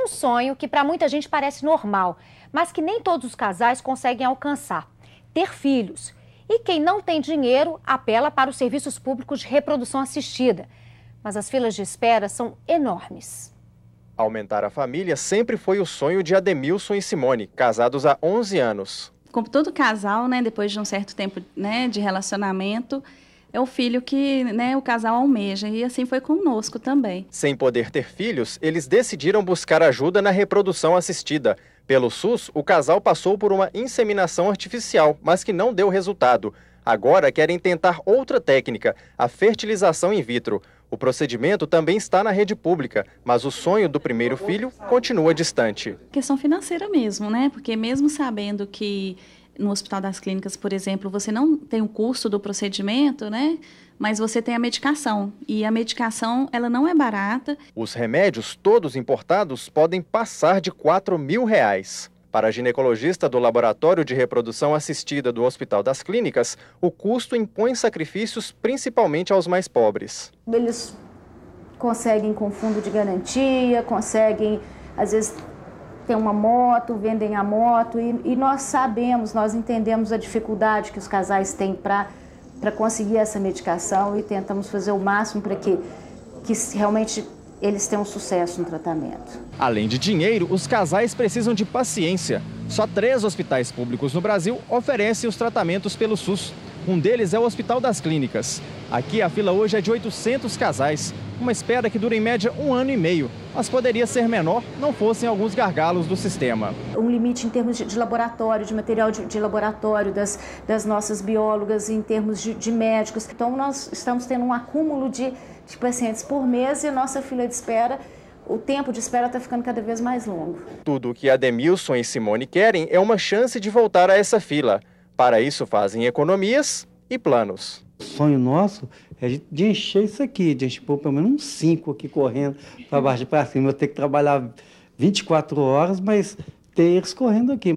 Um sonho que para muita gente parece normal, mas que nem todos os casais conseguem alcançar: ter filhos. E quem não tem dinheiro apela para os serviços públicos de reprodução assistida. Mas as filas de espera são enormes. Aumentar a família sempre foi o sonho de Ademilson e Simone, casados há 11 anos. Como todo casal, né, depois de um certo tempo né, de relacionamento, é o filho que né, o casal almeja, e assim foi conosco também. Sem poder ter filhos, eles decidiram buscar ajuda na reprodução assistida. Pelo SUS, o casal passou por uma inseminação artificial, mas que não deu resultado. Agora querem tentar outra técnica, a fertilização in vitro. O procedimento também está na rede pública, mas o sonho do primeiro filho continua distante. Questão financeira mesmo, né? Porque mesmo sabendo que no Hospital das Clínicas, por exemplo, você não tem o custo do procedimento, né? Mas você tem a medicação e a medicação ela não é barata. Os remédios todos importados podem passar de 4 mil reais. Para a ginecologista do Laboratório de Reprodução Assistida do Hospital das Clínicas, o custo impõe sacrifícios principalmente aos mais pobres. Eles conseguem com fundo de garantia, conseguem, às vezes, tem uma moto, vendem a moto, e, e nós sabemos, nós entendemos a dificuldade que os casais têm para conseguir essa medicação e tentamos fazer o máximo para que, que realmente eles tenham sucesso no tratamento. Além de dinheiro, os casais precisam de paciência. Só três hospitais públicos no Brasil oferecem os tratamentos pelo SUS. Um deles é o Hospital das Clínicas. Aqui a fila hoje é de 800 casais, uma espera que dura em média um ano e meio, mas poderia ser menor não fossem alguns gargalos do sistema. Um limite em termos de, laboratório, de material de, de laboratório das, das, nossas biólogas, em termos de, de, médicos. Então nós estamos tendo um acúmulo de, pacientes por mês e a nossa fila de espera. O tempo de espera está ficando cada vez mais longo. Tudo o que Ademilson e Simone querem é uma chance de voltar a essa fila. Para isso, fazem economias e planos. O sonho nosso é de encher isso aqui, de encher pelo menos uns cinco aqui correndo para baixo e para cima. Eu tenho que trabalhar 24 horas, mas ter eles correndo aqui.